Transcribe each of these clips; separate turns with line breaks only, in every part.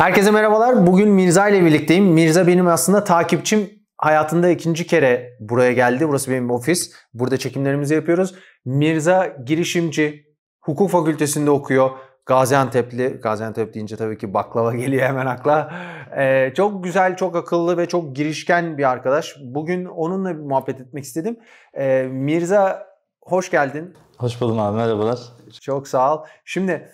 Herkese merhabalar. Bugün Mirza ile birlikteyim. Mirza benim aslında takipçim. Hayatında ikinci kere buraya geldi. Burası benim ofis. Burada çekimlerimizi yapıyoruz. Mirza girişimci. Hukuk fakültesinde okuyor. Gaziantep'li. Gaziantep deyince tabii ki baklava geliyor hemen akla. Ee, çok güzel, çok akıllı ve çok girişken bir arkadaş. Bugün onunla bir muhabbet etmek istedim. Ee, Mirza hoş geldin. Hoş buldum abi merhabalar. Çok sağ ol. Şimdi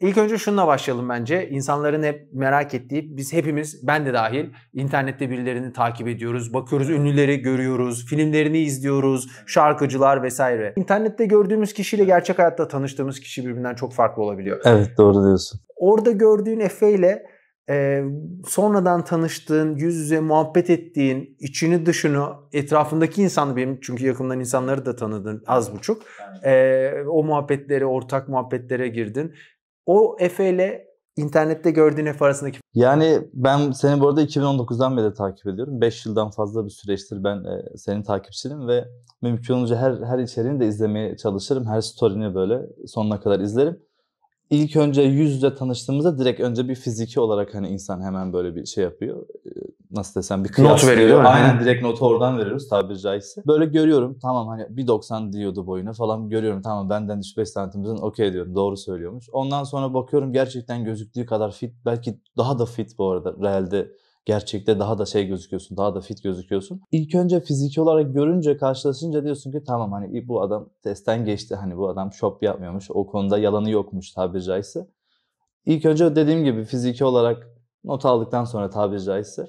İlk önce şununla başlayalım bence. İnsanların hep merak ettiği, biz hepimiz, ben de dahil, internette birilerini takip ediyoruz, bakıyoruz, ünlüleri görüyoruz, filmlerini izliyoruz, şarkıcılar vesaire. İnternette gördüğümüz kişiyle gerçek hayatta tanıştığımız kişi birbirinden çok farklı olabiliyor.
Evet, doğru diyorsun.
Orada gördüğün Efe ile e, sonradan tanıştığın, yüz yüze muhabbet ettiğin, içini dışını, etrafındaki insanı benim çünkü yakından insanları da tanıdın az buçuk. E, o muhabbetlere, ortak muhabbetlere girdin o Efe ile internette gördüğün Efe arasındaki...
Yani ben seni bu arada 2019'dan beri takip ediyorum. 5 yıldan fazla bir süreçtir ben e, senin takipçinim ve mümkün olunca her her içeriğini de izlemeye çalışırım. Her story'ini böyle sonuna kadar izlerim ilk önce yüz yüze tanıştığımızda direkt önce bir fiziki olarak hani insan hemen böyle bir şey yapıyor. Ee, nasıl desem bir Not veriyor değil mi? Aynen direkt notu oradan veriyoruz tabiri caizse. Böyle görüyorum tamam hani 1.90 diyordu boyuna falan görüyorum tamam benden 3-5 santimizin okey diyorum doğru söylüyormuş. Ondan sonra bakıyorum gerçekten gözüktüğü kadar fit belki daha da fit bu arada realde gerçekte daha da şey gözüküyorsun, daha da fit gözüküyorsun. İlk önce fiziki olarak görünce, karşılaşınca diyorsun ki tamam hani bu adam testten geçti. Hani bu adam shop yapmıyormuş. O konuda yalanı yokmuş tabiri caizse. İlk önce dediğim gibi fiziki olarak not aldıktan sonra tabiri caizse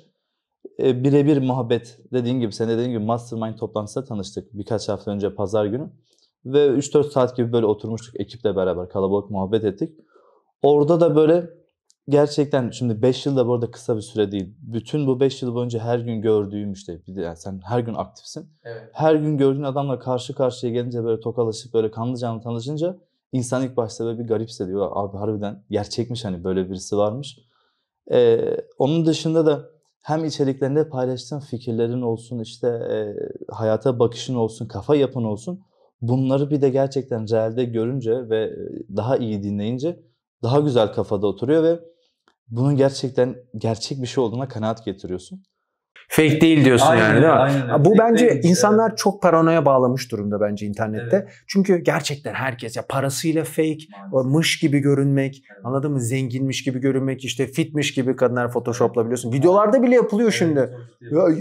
e, birebir muhabbet dediğin gibi sen dediğin gibi mastermind toplantısında tanıştık birkaç hafta önce pazar günü ve 3-4 saat gibi böyle oturmuştuk ekiple beraber kalabalık muhabbet ettik. Orada da böyle gerçekten şimdi 5 yıl da bu arada kısa bir süre değil. Bütün bu 5 yıl boyunca her gün gördüğüm işte yani sen her gün aktifsin. Evet. Her gün gördüğün adamla karşı karşıya gelince böyle tokalaşıp böyle kanlı canlı tanışınca insan ilk başta böyle bir garip hissediyor. Abi harbiden gerçekmiş hani böyle birisi varmış. Ee, onun dışında da hem içeriklerinde paylaştığın fikirlerin olsun işte e, hayata bakışın olsun, kafa yapın olsun. Bunları bir de gerçekten realde görünce ve daha iyi dinleyince daha güzel kafada oturuyor ve bunun gerçekten gerçek bir şey olduğuna kanaat getiriyorsun.
Fake değil diyorsun aynen, yani değil mi? Aynen. Bu Fake bence değil, insanlar evet. çok paranoya bağlamış durumda bence internette. Evet. Çünkü gerçekten herkes ya parasıyla fake, Maalesef. mış gibi görünmek, evet. anladın mı? Zenginmiş gibi görünmek, işte fitmiş gibi kadınlar photoshopla biliyorsun. Videolarda bile yapılıyor evet, şimdi.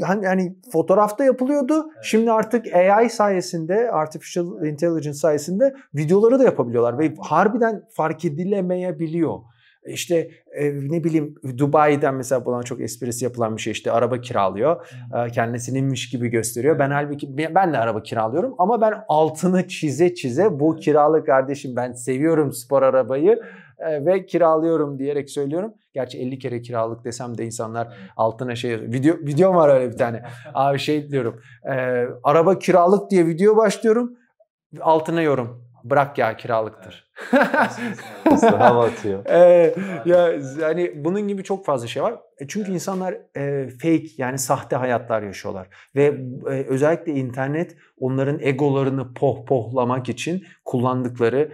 Hani yani fotoğrafta yapılıyordu. Evet. Şimdi artık AI sayesinde, artificial intelligence sayesinde videoları da yapabiliyorlar ve harbiden fark edilemeyebiliyor. İşte e, ne bileyim Dubai'den mesela buna çok esprisi yapılan bir şey işte araba kiralıyor. E, kendisininmiş gibi gösteriyor. Ben halbuki ben de araba kiralıyorum ama ben altını çize çize bu kiralı kardeşim ben seviyorum spor arabayı e, ve kiralıyorum diyerek söylüyorum. Gerçi 50 kere kiralık desem de insanlar altına şey video video var öyle bir tane. Abi şey diyorum. E, araba kiralık diye video başlıyorum. Altına yorum. Bırak ya kiralıktır. Islam atıyor. Ee, ya yani bunun gibi çok fazla şey var. E, çünkü insanlar e, fake yani sahte hayatlar yaşıyorlar ve e, özellikle internet onların egolarını pohpohlamak için kullandıkları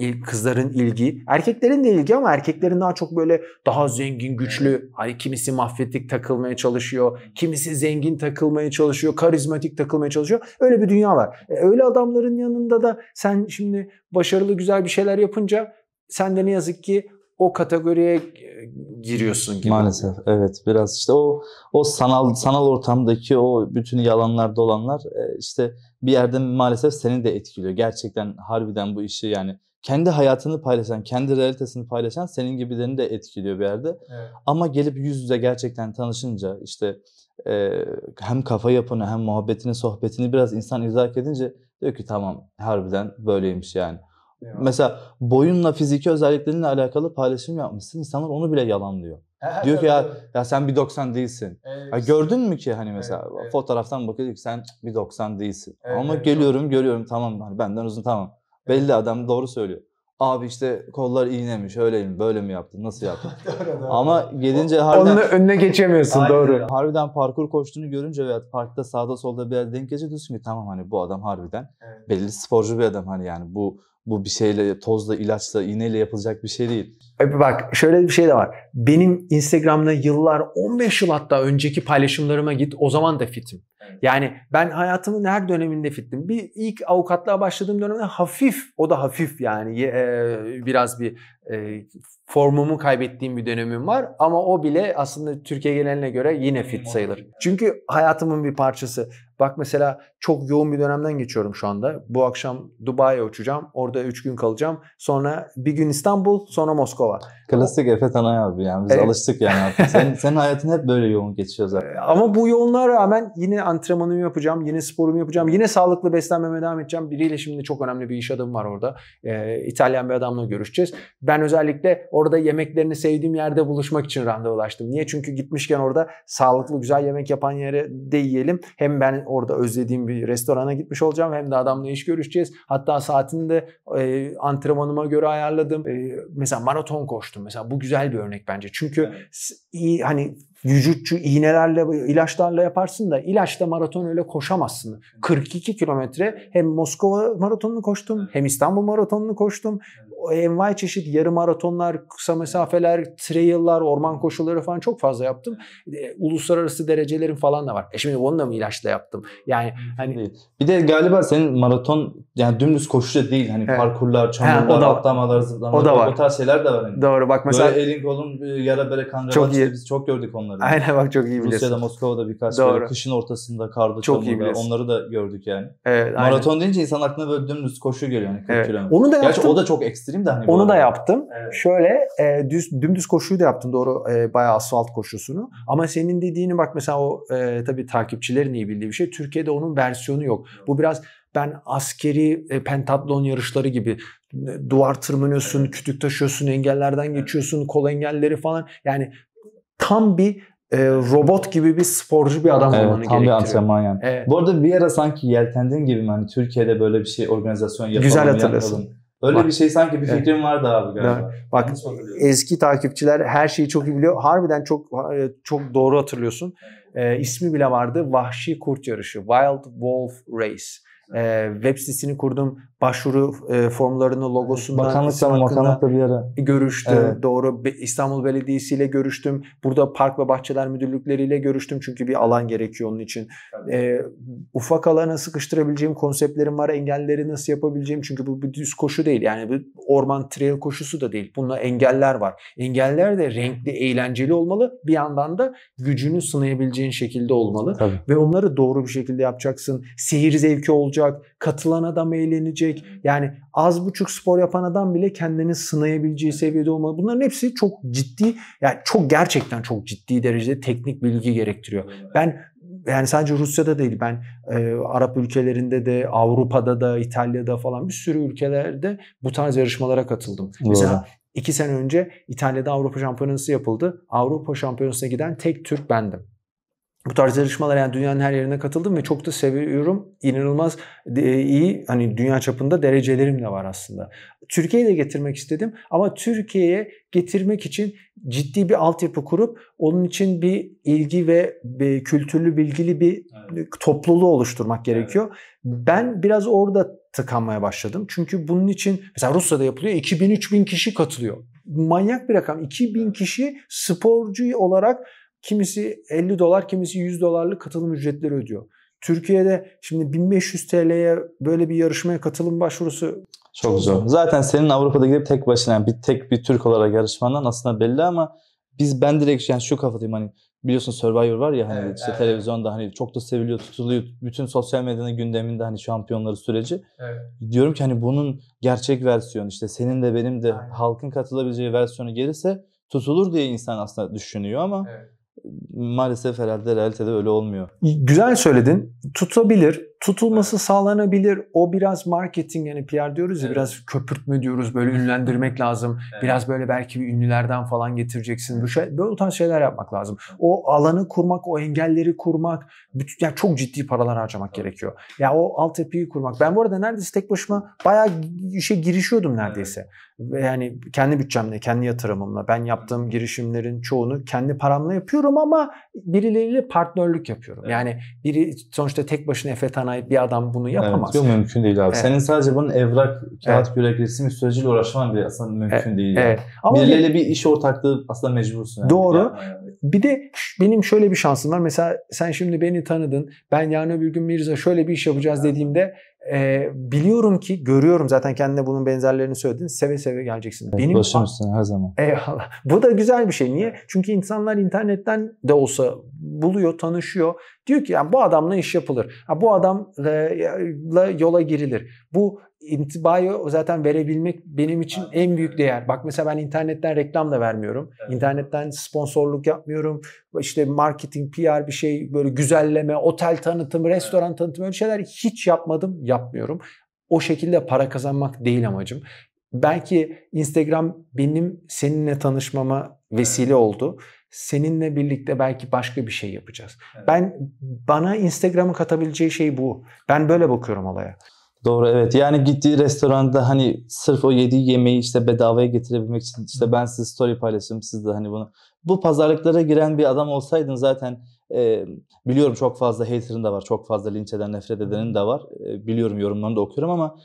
e, kızların ilgi, erkeklerin de ilgi ama erkeklerin daha çok böyle daha zengin, güçlü, hani kimisi mafyatik takılmaya çalışıyor, kimisi zengin takılmaya çalışıyor, karizmatik takılmaya çalışıyor. Öyle bir dünya var. E, öyle adamların yanında da sen şimdi başarılı güzel bir şeyler yapınca sen de ne yazık ki o kategoriye e,
giriyorsun gibi. Maalesef evet biraz işte o o sanal sanal ortamdaki o bütün yalanlar dolanlar e, işte bir yerde maalesef seni de etkiliyor. Gerçekten harbiden bu işi yani kendi hayatını paylaşan, kendi realitesini paylaşan senin gibilerini de etkiliyor bir yerde. Evet. Ama gelip yüz yüze gerçekten tanışınca işte e, hem kafa yapını hem muhabbetini, sohbetini biraz insan idrak edince diyor ki tamam harbiden böyleymiş yani. Eyvallah. Mesela boyunla fiziki özelliklerinle alakalı paylaşım yapmışsın. İnsanlar onu bile yalanlıyor. Evet, diyor ki ya, ya sen 1.90 değilsin. Evet. Ya gördün mü ki hani mesela evet, evet. fotoğraftan bakıyor ki sen 1.90 değilsin. Evet, Ama evet, geliyorum doğru. görüyorum tamam hani benden uzun tamam. Evet. Belli adam doğru söylüyor. Abi işte kollar iğnemiş, öyle mi, böyle mi yaptın, nasıl yaptın? doğru, doğru. Ama gelince harbiden... Onun önüne geçemiyorsun, Aynen. doğru. Harbiden parkur koştuğunu görünce veya parkta sağda solda bir yerde denk gelince diyorsun ki tamam hani bu adam harbiden evet. belli sporcu bir adam hani yani bu bu
bir şeyle, tozla, ilaçla, iğneyle yapılacak bir şey değil. Bak şöyle bir şey de var. Benim Instagram'da yıllar 15 yıl hatta önceki paylaşımlarıma git o zaman da fitim. Yani ben hayatımın her döneminde fittim. Bir ilk avukatlığa başladığım dönemde hafif, o da hafif yani e, biraz bir e, formumu kaybettiğim bir dönemim var ama o bile aslında Türkiye geneline göre yine fit sayılır. Çünkü hayatımın bir parçası. Bak mesela çok yoğun bir dönemden geçiyorum şu anda. Bu akşam Dubai'ye uçacağım. Orada 3 gün kalacağım. Sonra bir gün İstanbul, sonra Moskova.
Klasik Efe Tanay abi yani biz evet. alıştık yani artık. Senin, senin hayatın hep böyle yoğun geçiyor zaten. E,
ama bu yoğunluğa rağmen yine antrenmanımı yapacağım, yine sporumu yapacağım, yine sağlıklı beslenmeme devam edeceğim. Biriyle şimdi çok önemli bir iş adamı var orada. Ee, İtalyan bir adamla görüşeceğiz. Ben ben özellikle orada yemeklerini sevdiğim yerde buluşmak için randevulaştım. Niye? Çünkü gitmişken orada sağlıklı güzel yemek yapan yere de yiyelim. Hem ben orada özlediğim bir restorana gitmiş olacağım hem de adamla iş görüşeceğiz. Hatta saatini de e, antrenmanıma göre ayarladım. E, mesela maraton koştum. Mesela bu güzel bir örnek bence. Çünkü evet. iyi hani vücutçu iğnelerle, ilaçlarla yaparsın da ilaçla maraton öyle koşamazsın. 42 kilometre hem Moskova maratonunu koştum hem İstanbul maratonunu koştum. Envai çeşit yarı maratonlar, kısa mesafeler, trail'lar, orman koşuları falan çok fazla yaptım. E, uluslararası derecelerin falan da var. E şimdi onu da mı ilaçla yaptım? Yani hani
Bir de galiba senin maraton yani dümdüz koşucu değil. Hani evet. parkurlar, çamurlar, atlamalar, zıplamalar o, da var. o tarz şeyler de var. Hani. Doğru bak mesela. Böyle elin kolun e, yara bere kan çok, işte biz çok gördük onları onları. Aynen bak çok iyi biliyorsun. Rusya'da Moskova'da birkaç Doğru. kışın ortasında karda çok iyi biliyorsun. onları da gördük yani. Evet, Maraton aynen. deyince insan aklına böyle dümdüz koşu geliyor yani 40 evet. kilometre. Onu da yaptım. Gerçi o da çok ekstrem de hani. Onu da
yaptım. Evet. Şöyle e, düz dümdüz koşuyu da yaptım doğru e, bayağı asfalt koşusunu. Ama senin dediğini bak mesela o e, tabii takipçilerin iyi bildiği bir şey. Türkiye'de onun versiyonu yok. Bu biraz ben askeri e, pentatlon yarışları gibi e, duvar tırmanıyorsun, kütük taşıyorsun, engellerden geçiyorsun, kol engelleri falan. Yani tam bir e, robot gibi bir sporcu bir adam evet, olmanı tam gerektiriyor. bir antrenman yani. Evet.
Bu arada bir ara sanki yeltendiğin gibi hani Türkiye'de böyle bir şey organizasyon yapalım. Güzel hatırlasın. Yapalım. Öyle bak, bir şey sanki bir fikrim evet. vardı abi galiba. Evet. Bak
eski takipçiler her şeyi çok iyi biliyor. Harbiden çok e, çok doğru hatırlıyorsun. Ee, ismi bile vardı. Vahşi kurt yarışı. Wild Wolf Race e, web sitesini kurdum. Başvuru e, formlarını, logosundan bakanlıkla, bakanlıkla bir ara görüştüm. Evet. Doğru. İstanbul Belediyesi ile görüştüm. Burada Park ve Bahçeler Müdürlükleri ile görüştüm. Çünkü bir alan gerekiyor onun için. E, ufak alanı sıkıştırabileceğim konseptlerim var. Engelleri nasıl yapabileceğim? Çünkü bu bir düz koşu değil. Yani bir orman trail koşusu da değil. Bununla engeller var. Engeller de renkli, eğlenceli olmalı. Bir yandan da gücünü sınayabileceğin şekilde olmalı. Tabii. Ve onları doğru bir şekilde yapacaksın. Seyir zevki olacak olacak, katılan adam eğlenecek. Yani az buçuk spor yapan adam bile kendini sınayabileceği seviyede olmalı. Bunların hepsi çok ciddi, yani çok gerçekten çok ciddi derecede teknik bilgi gerektiriyor. Ben yani sadece Rusya'da değil ben e, Arap ülkelerinde de Avrupa'da da İtalya'da falan bir sürü ülkelerde bu tarz yarışmalara katıldım. Doğru. Mesela iki sene önce İtalya'da Avrupa Şampiyonası yapıldı. Avrupa Şampiyonası'na giden tek Türk bendim bu tarz yarışmalar yani dünyanın her yerine katıldım ve çok da seviyorum. İnanılmaz e, iyi hani dünya çapında derecelerim de var aslında. Türkiye'yi de getirmek istedim ama Türkiye'ye getirmek için ciddi bir altyapı kurup onun için bir ilgi ve bir e, kültürlü bilgili bir evet. E, topluluğu oluşturmak gerekiyor. Evet. Ben biraz orada tıkanmaya başladım. Çünkü bunun için mesela Rusya'da yapılıyor 2000-3000 kişi katılıyor. Manyak bir rakam. 2000 kişi sporcu olarak Kimisi 50 dolar, kimisi 100 dolarlık katılım ücretleri ödüyor. Türkiye'de şimdi 1500 TL'ye böyle bir yarışmaya katılım başvurusu
çok, zor. Zaten senin Avrupa'da gidip tek başına yani bir tek bir Türk olarak yarışmandan aslında belli ama biz ben direkt yani şu kafadayım hani biliyorsun Survivor var ya hani evet, işte evet. televizyonda hani çok da seviliyor, tutuluyor. Bütün sosyal medyanın gündeminde hani şampiyonları süreci. Evet. Diyorum ki hani bunun gerçek versiyonu işte senin de benim de Aynen. halkın katılabileceği versiyonu gelirse tutulur diye insan aslında düşünüyor ama evet maalesef herhalde realitede öyle olmuyor.
Güzel söyledin. Tutabilir tutulması evet. sağlanabilir. O biraz marketing yani PR diyoruz ya evet. biraz köpürtme diyoruz. Böyle ünlendirmek lazım. Evet. Biraz böyle belki bir ünlülerden falan getireceksin. Bu şey böyle tarz şeyler yapmak lazım. O alanı kurmak, o engelleri kurmak, bütün, ya çok ciddi paralar harcamak evet. gerekiyor. Ya o altyapıyı kurmak. Ben bu arada neredeyse tek başıma bayağı işe girişiyordum neredeyse. Evet. Yani kendi bütçemle, kendi yatırımımla ben yaptığım girişimlerin çoğunu kendi paramla yapıyorum ama birileriyle partnerlik yapıyorum. Evet. Yani biri sonuçta tek başına Efetan ait bir adam bunu yapamaz. Evet, yok mümkün değil
abi. Evet. Senin sadece bunun evrak, kağıt, evet. kürek, resim süreciyle uğraşman bile aslında mümkün evet. değil. Yani. Evet. Ama Birileriyle bir, bir iş ortaklığı aslında mecbursun. Yani. Doğru. Yani.
Bir de benim şöyle bir şansım var. Mesela sen şimdi beni tanıdın. Ben yarın öbür gün Mirza şöyle bir iş yapacağız evet. dediğimde e, biliyorum ki görüyorum zaten kendine bunun benzerlerini söyledin. Seve seve geleceksin. Evet, Benim ulaşırsın her zaman. Eyvallah. Bu da güzel bir şey. Niye? Çünkü insanlar internetten de olsa buluyor, tanışıyor. Diyor ki yani bu adamla iş yapılır. Ha, bu adamla yola girilir. Bu intibayı zaten verebilmek benim için Aynen. en büyük değer. Bak mesela ben internetten reklam da vermiyorum. Evet. İnternetten sponsorluk yapmıyorum. İşte marketing, PR bir şey böyle güzelleme, otel tanıtımı, restoran evet. tanıtımı öyle şeyler hiç yapmadım, yapmıyorum. O şekilde para kazanmak değil amacım. Belki Instagram benim seninle tanışmama vesile evet. oldu. Seninle birlikte belki başka bir şey yapacağız. Evet. Ben bana Instagram'ın katabileceği şey bu. Ben böyle bakıyorum olaya.
Doğru evet. Yani gittiği restoranda hani sırf o yediği yemeği işte bedavaya getirebilmek için işte ben size story paylaşıyorum, siz de hani bunu. Bu pazarlıklara giren bir adam olsaydın zaten e, biliyorum çok fazla hater'ın da var. Çok fazla linç eden nefret edenin de var. E, biliyorum yorumlarını da okuyorum ama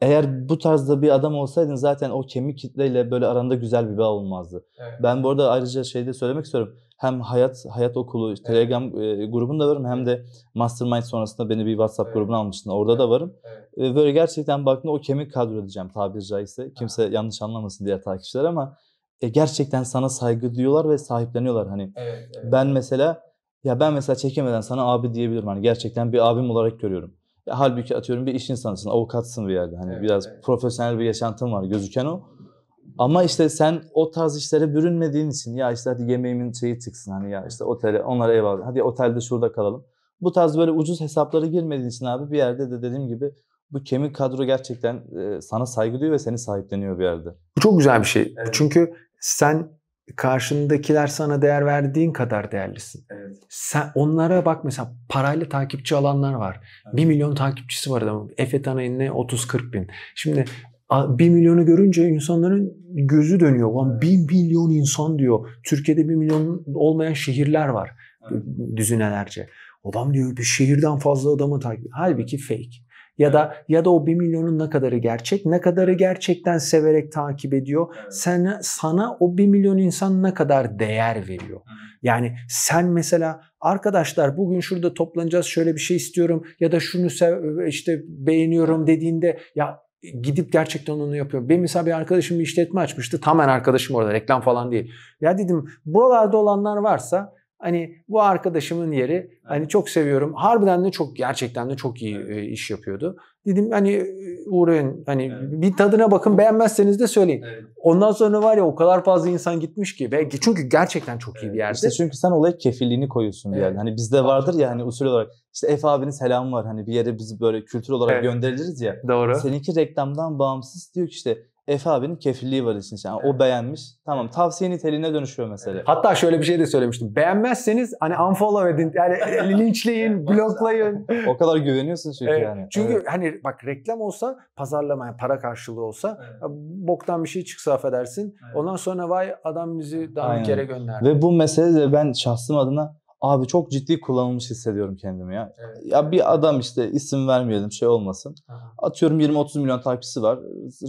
eğer bu tarzda bir adam olsaydın zaten o kemik kitleyle böyle aranda güzel bir bağ olmazdı. Evet. Ben bu arada ayrıca şey de söylemek istiyorum hem hayat hayat okulu evet. Telegram e, grubunda varım hem de Mastermind sonrasında beni bir WhatsApp evet. grubuna almıştın. Orada da varım. Evet. E, böyle gerçekten baktığında o kemik kadro diyeceğim tabiri caizse. Kimse ha. yanlış anlamasın diğer takipçiler ama e, gerçekten sana saygı duyuyorlar ve sahipleniyorlar hani. Evet, evet. Ben mesela ya ben mesela çekemeden sana abi diyebilirim hani gerçekten bir abim olarak görüyorum. Ya halbuki atıyorum bir iş insanısın, avukatsın bir yerde. Hani evet, biraz evet. profesyonel bir yaşantın var gözüken o. Ama işte sen o tarz işlere bürünmediğin için ya işte hadi yemeğimin şeyi çıksın hani ya işte otele onlara eyvallah hadi otelde şurada kalalım. Bu tarz böyle ucuz hesaplara girmediğin için abi bir yerde de dediğim gibi bu kemik kadro gerçekten e, sana saygı duyuyor ve seni
sahipleniyor bir yerde. Bu çok güzel bir şey. Evet. Çünkü sen karşındakiler sana değer verdiğin kadar değerlisin. Evet. Sen onlara bak mesela parayla takipçi alanlar var. Evet. 1 milyon takipçisi var adamın. Efe Tanay'ın ne 30-40 bin. Şimdi 1 milyonu görünce insanların gözü dönüyor. Lan 1 milyon insan diyor. Türkiye'de 1 milyon olmayan şehirler var düzinelerce. Adam diyor bir şehirden fazla adamı takip Halbuki fake. Ya da ya da o 1 milyonun ne kadarı gerçek, ne kadarı gerçekten severek takip ediyor. Sana, sana o 1 milyon insan ne kadar değer veriyor. Yani sen mesela arkadaşlar bugün şurada toplanacağız şöyle bir şey istiyorum ya da şunu işte beğeniyorum dediğinde ya gidip gerçekten onu yapıyor. Benim mesela bir arkadaşım bir işletme açmıştı. Tamamen arkadaşım orada reklam falan değil. Ya dedim buralarda olanlar varsa hani bu arkadaşımın yeri hani çok seviyorum. Harbiden de çok gerçekten de çok iyi evet. E, iş yapıyordu. Dedim hani uğrayın hani evet. bir tadına bakın beğenmezseniz de söyleyin. Evet. Ondan sonra var ya o kadar fazla insan gitmiş ki ve çünkü gerçekten çok evet.
iyi bir yerdi. İşte çünkü sen olaya kefilliğini koyuyorsun bir evet. yerde. Hani bizde vardır ya hani usul olarak işte Efe abinin selamı var hani bir yere biz böyle kültür olarak evet. göndeririz ya. Doğru. Seninki reklamdan bağımsız diyor ki işte Efe abinin kefilliği var işin yani evet. o beğenmiş. Tamam tavsiye niteliğine dönüşüyor mesele. Hatta şöyle bir şey
de söylemiştim. Beğenmezseniz hani unfollow edin. Yani linçleyin, bloklayın. o kadar güveniyorsun çünkü evet. yani. Çünkü evet. hani bak reklam olsa pazarlama yani para karşılığı olsa evet. E, boktan bir şey çıksa affedersin. Evet. Ondan sonra vay adam bizi daha Aynen. bir kere gönderdi. Ve bu
mesele de ben şahsım adına Abi çok ciddi kullanılmış hissediyorum kendimi ya. Evet. Ya bir adam işte isim vermeyelim şey olmasın. Aha. Atıyorum 20-30 milyon takipçisi var.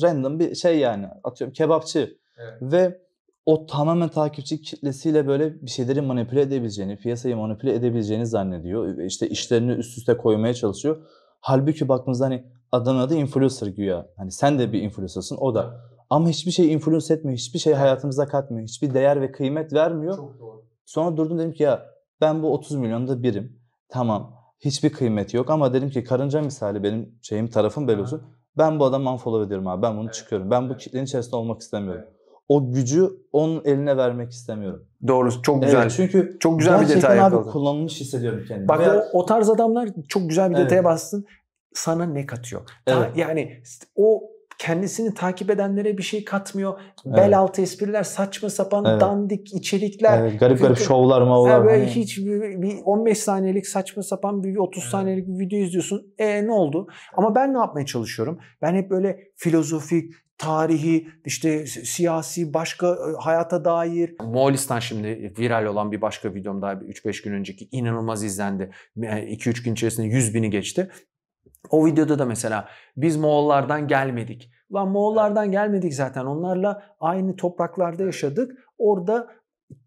Random bir şey yani. Atıyorum kebapçı. Evet. Ve o tamamen takipçi kitlesiyle böyle bir şeyleri manipüle edebileceğini, piyasayı manipüle edebileceğini zannediyor. İşte işlerini üst üste koymaya çalışıyor. Halbuki baktığımızda hani adamın adı influencer güya. Hani sen de bir influencersın o da. Ama hiçbir şey influence etmiyor, hiçbir şey hayatımıza katmıyor, hiçbir değer ve kıymet vermiyor. Çok doğru. Sonra durdum dedim ki ya ben bu 30 milyonda birim. Tamam. Hiçbir kıymeti yok ama dedim ki karınca misali benim şeyim tarafım belosu. Ben bu adamı unfollow ediyorum abi. Ben bunu evet. çıkıyorum. Ben bu kitlenin içerisinde olmak istemiyorum. Evet. O gücü onun eline vermek istemiyorum. Doğru. Çok güzel. Evet, çünkü çok güzel bir detay abi yakaladım.
kullanılmış hissediyorum kendimi. Bak Veya... o, o tarz adamlar çok güzel bir evet. detaya bastın. Sana ne katıyor? Evet. Yani o kendisini takip edenlere bir şey katmıyor. Evet. Bel altı espriler, saçma sapan evet. dandik içerikler. Evet, garip garip şovlar mavlar. Yani böyle hani- hiç bir, bir 15 saniyelik saçma sapan bir 30 saniyelik bir video izliyorsun. E ne oldu? Ama ben ne yapmaya çalışıyorum? Ben hep böyle filozofik, tarihi, işte siyasi, başka e, hayata dair. Moğolistan şimdi viral olan bir başka videom daha 3-5 gün önceki inanılmaz izlendi. 2-3 e, gün içerisinde 100 bini geçti. O videoda da mesela biz Moğollardan gelmedik. Lan Moğollardan gelmedik zaten. Onlarla aynı topraklarda yaşadık. Orada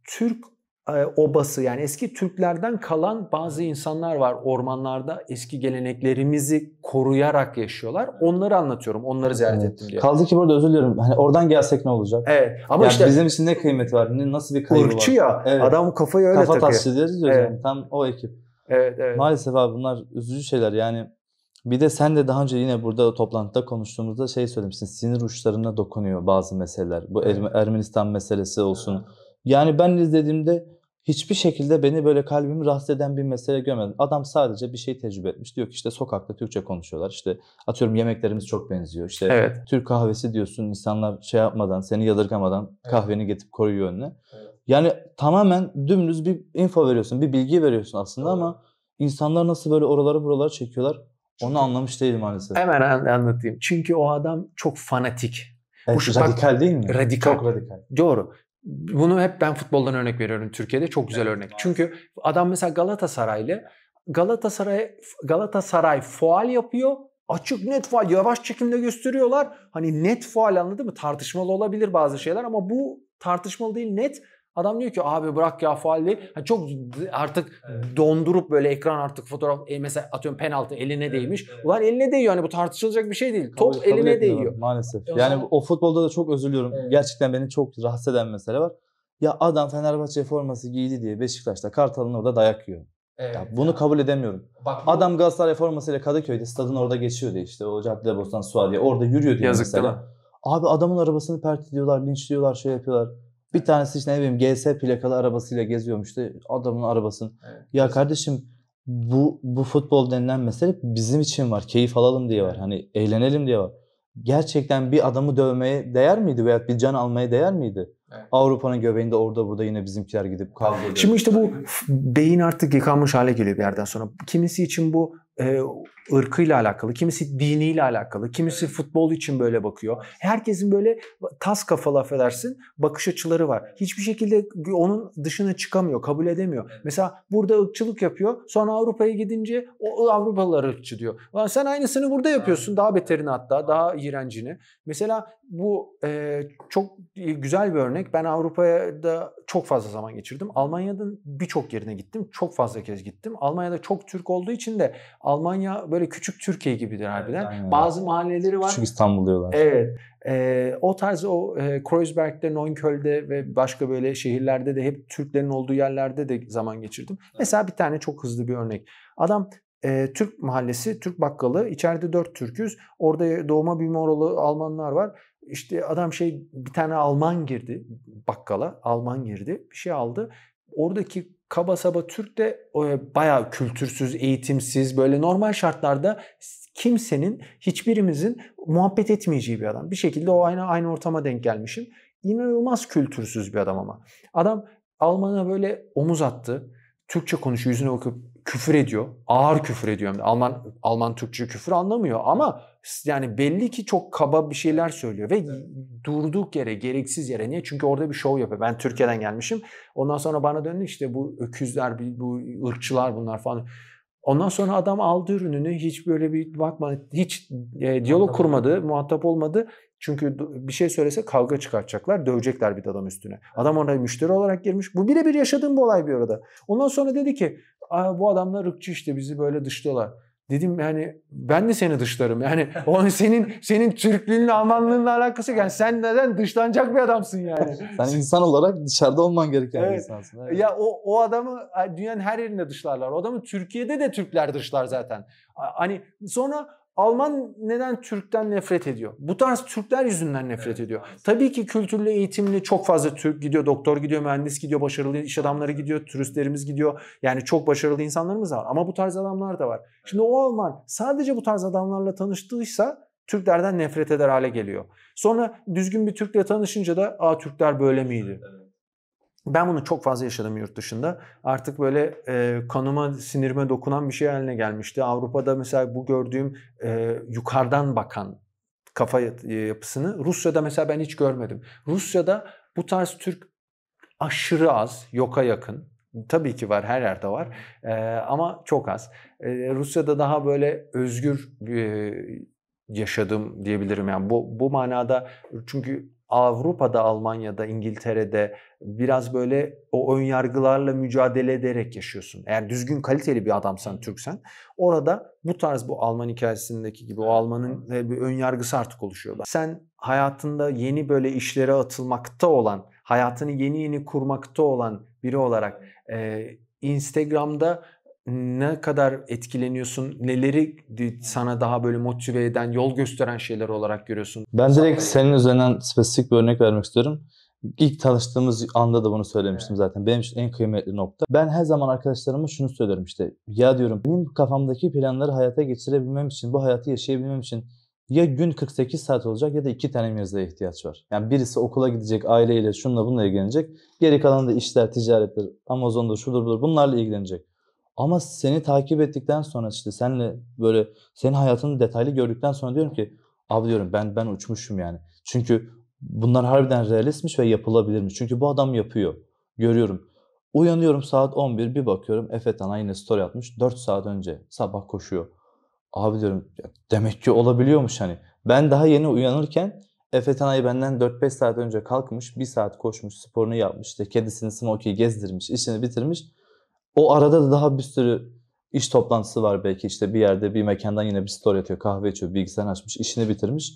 Türk e, obası yani eski Türklerden kalan bazı insanlar var ormanlarda eski geleneklerimizi koruyarak yaşıyorlar. Onları anlatıyorum. Onları ziyaret evet. ettim diye. Kaldı ki
burada özür dilerim. Hani oradan gelsek ne olacak? Evet. Ama yani işte bizim için ne
kıymeti var? nasıl bir kaybı var? ya. Evet. Adam kafayı öyle Kafa takıyor. Kafa tasçı diyoruz evet. yani.
Tam o ekip. Evet, evet. Maalesef abi bunlar üzücü şeyler. Yani bir de sen de daha önce yine burada toplantıda konuştuğumuzda şey söylemişsin. Sinir uçlarına dokunuyor bazı meseleler. Bu evet. Ermenistan meselesi olsun. Evet. Yani ben izlediğimde hiçbir şekilde beni böyle kalbimi rahatsız eden bir mesele görmedim. Adam sadece bir şey tecrübe etmiş. Diyor ki işte sokakta Türkçe konuşuyorlar. İşte atıyorum yemeklerimiz çok benziyor. İşte evet. Türk kahvesi diyorsun insanlar şey yapmadan, seni yadırgamadan evet. kahveni getirip koyuyor önüne. Evet. Yani tamamen dümdüz bir info veriyorsun, bir bilgi veriyorsun aslında Doğru. ama insanlar nasıl böyle oraları buraları çekiyorlar.
Onu anlamış değilim maalesef. Hemen anlatayım. Çünkü o adam çok fanatik. Evet, Bu radikal bak, değil mi? Radikal. Çok radikal. Doğru. Bunu hep ben futboldan örnek veriyorum Türkiye'de. Çok güzel evet, örnek. Maalesef. Çünkü adam mesela Galatasaraylı. Galatasaray Galatasaray faal yapıyor. Açık net faal yavaş çekimde gösteriyorlar. Hani net faal anladın mı? Tartışmalı olabilir bazı şeyler ama bu tartışmalı değil net Adam diyor ki abi bırak ya faal Yani çok artık evet. dondurup böyle ekran artık fotoğraf e, mesela atıyorum penaltı eline evet, değmiş. Evet. Ulan eline değiyor hani bu tartışılacak bir şey değil. Kabul, Top kabul eline değiyor.
Maalesef. Yani zaman... o futbolda da çok özür Evet. Gerçekten beni çok rahatsız eden mesele var. Ya adam Fenerbahçe forması giydi diye Beşiktaş'ta Kartal'ın orada dayak yiyor. Evet, ya bunu ya. kabul edemiyorum. Bak, bu... Adam Galatasaray formasıyla Kadıköy'de stadın orada geçiyordu işte. O caddede Bostan Suadiye orada yürüyordu diye Yazık mesela. Değil mi? Abi adamın arabasını pertiliyorlar, linçliyorlar, şey yapıyorlar. Bir tanesi işte ne bileyim GS plakalı arabasıyla geziyormuş işte adamın arabasını. Evet. Ya kardeşim bu bu futbol denilen mesele bizim için var. Keyif alalım diye var. Hani eğlenelim diye var. Gerçekten bir adamı dövmeye değer miydi veya bir can almaya değer miydi? Evet. Avrupa'nın göbeğinde orada burada yine bizimkiler gidip kavga
ediyor. Şimdi işte bu beyin artık yıkanmış hale geliyor bir yerden sonra. Kimisi için bu e, ırkıyla alakalı, kimisi diniyle alakalı, kimisi futbol için böyle bakıyor. Herkesin böyle tas kafalı affedersin bakış açıları var. Hiçbir şekilde onun dışına çıkamıyor, kabul edemiyor. Mesela burada ırkçılık yapıyor. Sonra Avrupa'ya gidince o Avrupalılar ırkçı diyor. Lan sen aynısını burada yapıyorsun. Daha beterini hatta, daha iğrencini. Mesela bu e, çok güzel bir örnek. Ben Avrupa'da çok fazla zaman geçirdim. Almanya'nın birçok yerine gittim. Çok fazla kez gittim. Almanya'da çok Türk olduğu için de Almanya böyle küçük Türkiye gibidir harbiden. Evet, Bazı mahalleleri
var. Küçük İstanbul diyorlar.
Evet. E, o tarz o e, Kreuzberg'de, Neunköln'de ve başka böyle şehirlerde de hep Türklerin olduğu yerlerde de zaman geçirdim. Evet. Mesela bir tane çok hızlı bir örnek. Adam e, Türk mahallesi, Türk bakkalı. İçeride dört Türküz. Orada doğma büyüme oralı Almanlar var. İşte adam şey bir tane Alman girdi bakkala. Alman girdi. Bir şey aldı. Oradaki kaba saba Türk de e, bayağı kültürsüz, eğitimsiz böyle normal şartlarda kimsenin, hiçbirimizin muhabbet etmeyeceği bir adam. Bir şekilde o aynı aynı ortama denk gelmişim. İnanılmaz kültürsüz bir adam ama. Adam Alman'a böyle omuz attı. Türkçe konuşuyor, yüzüne bakıp küfür ediyor. Ağır küfür ediyor. Alman Alman Türkçe küfür anlamıyor ama yani belli ki çok kaba bir şeyler söylüyor ve evet. durduk yere, gereksiz yere. Niye? Çünkü orada bir şov yapıyor. Ben Türkiye'den gelmişim. Ondan sonra bana döndü işte bu öküzler, bu ırkçılar bunlar falan. Ondan sonra adam aldı ürününü hiç böyle bir bakma hiç e, diyalog kurmadı, muhatap olmadı. Çünkü bir şey söylese kavga çıkartacaklar, dövecekler bir adam üstüne. Adam orada müşteri olarak girmiş. Bu birebir yaşadığım bir olay bir arada. Ondan sonra dedi ki bu adamlar ırkçı işte bizi böyle dışlıyorlar. Dedim yani ben de seni dışlarım. Yani onun senin senin Türklüğünle Almanlığınla alakası yok. Yani sen neden dışlanacak bir adamsın yani? sen insan olarak dışarıda olman gereken evet. bir insansın. Evet. Ya o, o adamı dünyanın her yerinde dışlarlar. O adamı Türkiye'de de Türkler dışlar zaten. Hani sonra Alman neden Türk'ten nefret ediyor? Bu tarz Türkler yüzünden nefret evet. ediyor. Tabii ki kültürlü, eğitimli çok fazla Türk gidiyor, doktor gidiyor, mühendis gidiyor, başarılı iş adamları gidiyor, turistlerimiz gidiyor. Yani çok başarılı insanlarımız var ama bu tarz adamlar da var. Şimdi o Alman sadece bu tarz adamlarla tanıştıysa Türklerden nefret eder hale geliyor. Sonra düzgün bir Türk'le tanışınca da "Aa Türkler böyle miydi?" Ben bunu çok fazla yaşadım yurt dışında. Artık böyle e, kanıma, sinirime dokunan bir şey haline gelmişti. Avrupa'da mesela bu gördüğüm e, yukarıdan bakan kafa e, yapısını Rusya'da mesela ben hiç görmedim. Rusya'da bu tarz Türk aşırı az, yoka yakın. Tabii ki var, her yerde var e, ama çok az. E, Rusya'da daha böyle özgür e, yaşadım diyebilirim. Yani bu, bu manada çünkü Avrupa'da, Almanya'da, İngiltere'de biraz böyle o ön yargılarla mücadele ederek yaşıyorsun. Eğer düzgün kaliteli bir adamsan, Türksen orada bu tarz bu Alman hikayesindeki gibi o Alman'ın bir ön yargısı artık oluşuyor. Sen hayatında yeni böyle işlere atılmakta olan, hayatını yeni yeni kurmakta olan biri olarak e, Instagram'da ne kadar etkileniyorsun? Neleri sana daha böyle motive eden, yol gösteren şeyler olarak görüyorsun? Ben direkt senin
üzerinden spesifik bir örnek vermek istiyorum. İlk tanıştığımız anda da bunu söylemiştim evet. zaten. Benim için en kıymetli nokta. Ben her zaman arkadaşlarıma şunu söylerim işte. Ya diyorum benim kafamdaki planları hayata geçirebilmem için, bu hayatı yaşayabilmem için ya gün 48 saat olacak ya da iki tane mezaya ihtiyaç var. Yani birisi okula gidecek, aileyle şunla bununla ilgilenecek. Geri kalan da işler, ticaretler, Amazon'da şudur budur bunlarla ilgilenecek. Ama seni takip ettikten sonra işte senle böyle senin hayatını detaylı gördükten sonra diyorum ki abi diyorum ben ben uçmuşum yani. Çünkü bunlar harbiden realistmiş ve yapılabilirmiş. Çünkü bu adam yapıyor. Görüyorum. Uyanıyorum saat 11 bir bakıyorum Efe Tana yine story atmış. 4 saat önce sabah koşuyor. Abi diyorum demek ki olabiliyormuş hani. Ben daha yeni uyanırken Efe Tanay benden 4-5 saat önce kalkmış, 1 saat koşmuş, sporunu yapmış, işte kedisini Smokey'i gezdirmiş, işini bitirmiş. O arada da daha bir sürü iş toplantısı var belki işte bir yerde bir mekandan yine bir story atıyor, kahve içiyor, bilgisayar açmış, işini bitirmiş.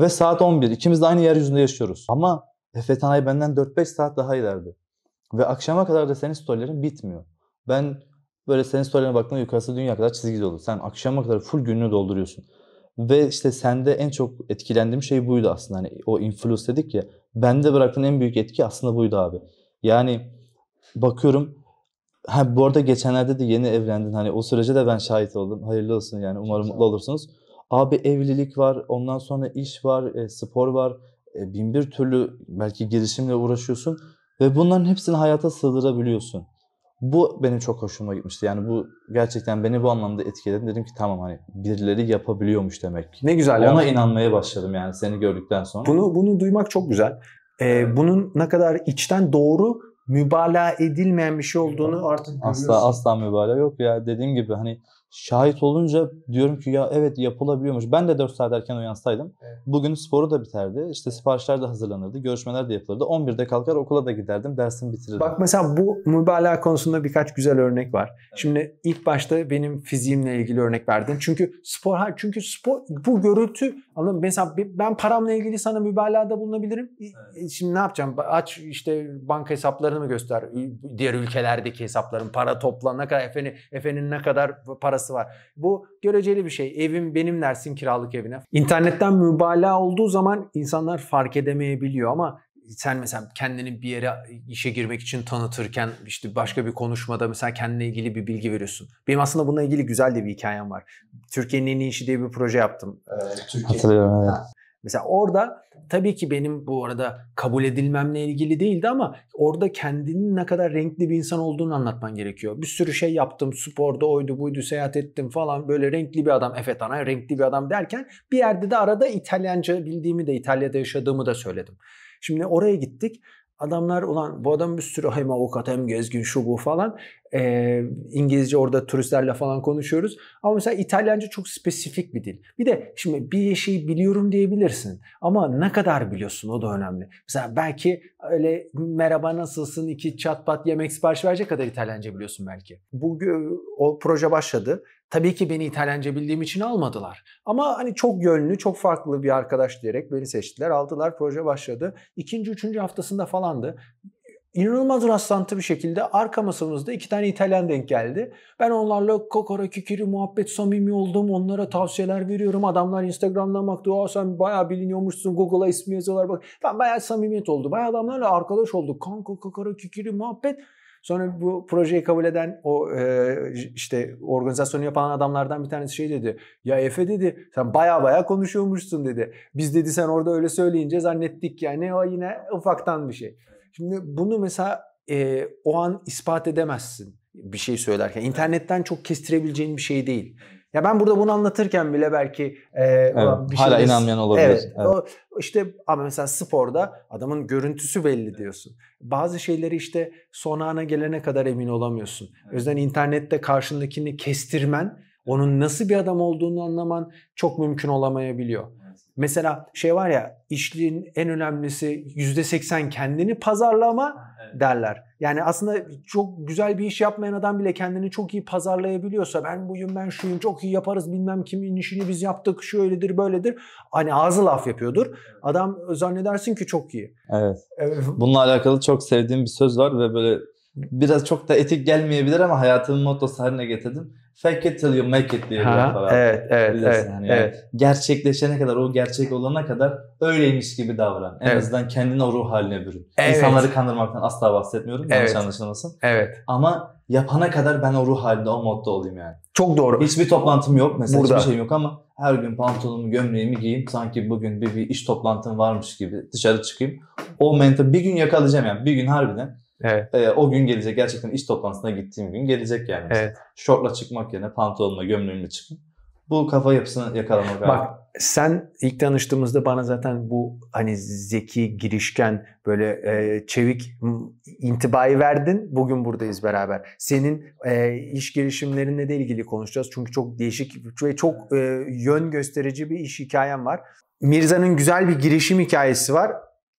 Ve saat 11. İkimiz de aynı yeryüzünde yaşıyoruz. Ama Efe Tanay benden 4-5 saat daha ileride. Ve akşama kadar da senin storylerin bitmiyor. Ben böyle senin storylerine baktığımda yukarısı dünya kadar çizgi dolu. Sen akşama kadar full gününü dolduruyorsun. Ve işte sende en çok etkilendiğim şey buydu aslında. Hani o influence dedik ya. Bende bıraktığın en büyük etki aslında buydu abi. Yani bakıyorum Ha bu arada geçenlerde de yeni evlendin. Hani o sürece de ben şahit oldum. Hayırlı olsun yani. Umarım mutlu olursunuz. Abi evlilik var, ondan sonra iş var, e, spor var. E, bin bir türlü belki girişimle uğraşıyorsun ve bunların hepsini hayata sığdırabiliyorsun. Bu benim çok hoşuma gitmişti. Yani bu gerçekten beni bu anlamda etkiledi. Dedim ki tamam hani birileri yapabiliyormuş demek. Ne güzel. Ona ya. inanmaya başladım yani seni gördükten sonra. Bunu
bunu duymak çok güzel. Ee, bunun ne kadar içten doğru mübalağa edilmeyen bir şey olduğunu artık görüyorsun. Asla
asla mübalağa yok ya. Dediğim gibi hani şahit olunca diyorum ki ya evet yapılabiliyormuş. Ben de 4 saat erken uyansaydım evet. bugün sporu da biterdi. İşte siparişler de hazırlanırdı. Görüşmeler de yapılırdı. 11'de kalkar okula da giderdim. Dersimi bitirirdim. Bak
mesela bu mübalağa konusunda birkaç güzel örnek var. Evet. Şimdi ilk başta benim fiziğimle ilgili örnek verdin. Çünkü spor çünkü spor bu görüntü Anladın mı? Mesela ben paramla ilgili sana mübalağada bulunabilirim. Evet. E, şimdi ne yapacağım? Aç işte banka hesaplarını mı göster? Diğer ülkelerdeki hesapların para topla ne kadar efenin, efenin ne kadar parası var. Bu göreceli bir şey. Evim benim dersin kiralık evine. İnternetten mübalağa olduğu zaman insanlar fark edemeyebiliyor ama sen mesela kendini bir yere işe girmek için tanıtırken işte başka bir konuşmada mesela kendine ilgili bir bilgi veriyorsun. Benim aslında bununla ilgili güzel de bir hikayem var. Türkiye'nin en iyi işi diye bir proje yaptım. Ee, Hatırlıyorum evet. Mesela orada tabii ki benim bu arada kabul edilmemle ilgili değildi ama orada kendinin ne kadar renkli bir insan olduğunu anlatman gerekiyor. Bir sürü şey yaptım, sporda oydu buydu, seyahat ettim falan böyle renkli bir adam, Efe Tanay renkli bir adam derken bir yerde de arada İtalyanca bildiğimi de İtalya'da yaşadığımı da söyledim. Şimdi oraya gittik. Adamlar ulan bu adam bir sürü hem avukat hem gezgin şu bu falan. E, İngilizce orada turistlerle falan konuşuyoruz. Ama mesela İtalyanca çok spesifik bir dil. Bir de şimdi bir şeyi biliyorum diyebilirsin. Ama ne kadar biliyorsun o da önemli. Mesela belki öyle merhaba nasılsın iki çat pat yemek sipariş verecek kadar İtalyanca biliyorsun belki. Bugün o proje başladı. Tabii ki beni İtalyanca bildiğim için almadılar. Ama hani çok yönlü, çok farklı bir arkadaş diyerek beni seçtiler. Aldılar, proje başladı. İkinci, üçüncü haftasında falandı. İnanılmaz rastlantı bir şekilde arka masamızda iki tane İtalyan denk geldi. Ben onlarla kokoro kikiri muhabbet samimi oldum. Onlara tavsiyeler veriyorum. Adamlar Instagram'dan baktı. Aa sen bayağı biliniyormuşsun. Google'a ismi yazıyorlar. Bak. Ben bayağı samimiyet oldu. Bayağı adamlarla arkadaş olduk. Kanka kokora kikiri muhabbet. Sonra bu projeyi kabul eden o e, işte organizasyonu yapan adamlardan bir tanesi şey dedi. Ya Efe dedi sen baya baya konuşuyormuşsun dedi. Biz dedi sen orada öyle söyleyince zannettik yani o yine ufaktan bir şey. Şimdi bunu mesela e, o an ispat edemezsin bir şey söylerken. İnternetten çok kestirebileceğin bir şey değil. Ya ben burada bunu anlatırken bile belki e, evet, bir hala şeyiniz, inanmayan olabilir. Evet, evet. O, işte ama mesela sporda adamın görüntüsü belli diyorsun. Bazı şeyleri işte son ana gelene kadar emin olamıyorsun. O yüzden internette karşındakini kestirmen, onun nasıl bir adam olduğunu anlaman çok mümkün olamayabiliyor. Mesela şey var ya işliğin en önemlisi %80 kendini pazarlama derler. Yani aslında çok güzel bir iş yapmayan adam bile kendini çok iyi pazarlayabiliyorsa ben buyum ben şuyum çok iyi yaparız bilmem kimin işini biz yaptık şöyledir böyledir. Hani ağzı laf yapıyordur. Adam zannedersin ki çok iyi.
Evet. evet. Bununla alakalı çok sevdiğim bir söz var ve böyle biraz çok da etik gelmeyebilir ama hayatımın mottosu haline getirdim fake it till you make it diye bir Evet, evet, evet, hani yani evet. Gerçekleşene kadar, o gerçek olana kadar öyleymiş gibi davran. En evet. azından kendini o ruh haline bürün. Evet. İnsanları kandırmaktan asla bahsetmiyorum. Evet. Yanlış anlaşılmasın. Evet. Ama yapana kadar ben o ruh halinde, o modda olayım yani. Çok doğru. Hiçbir toplantım yok mesela, Burada. hiçbir şeyim yok ama her gün pantolonumu, gömleğimi giyeyim. Sanki bugün bir, bir iş toplantım varmış gibi dışarı çıkayım. O mental bir gün yakalayacağım yani. Bir gün harbiden Evet. E, o gün gelecek. Gerçekten iş toplantısına gittiğim gün gelecek yani. Mesela. Evet. Şortla çıkmak yerine pantolonla, gömleğimle çıkıp
bu kafa yapısını yakalamak. Bak abi. sen ilk tanıştığımızda bana zaten bu hani zeki, girişken, böyle e, çevik intibayı verdin. Bugün buradayız beraber. Senin e, iş girişimlerinle de ilgili konuşacağız. Çünkü çok değişik ve çok e, yön gösterici bir iş hikayen var. Mirza'nın güzel bir girişim hikayesi var.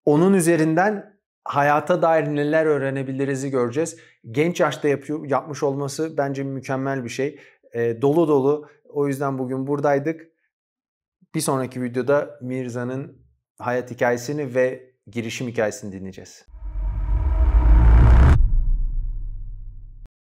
Onun üzerinden hayata dair neler öğrenebilirizi göreceğiz. Genç yaşta yapıyor, yapmış olması bence mükemmel bir şey. E, dolu dolu. O yüzden bugün buradaydık. Bir sonraki videoda Mirza'nın hayat hikayesini ve girişim hikayesini dinleyeceğiz.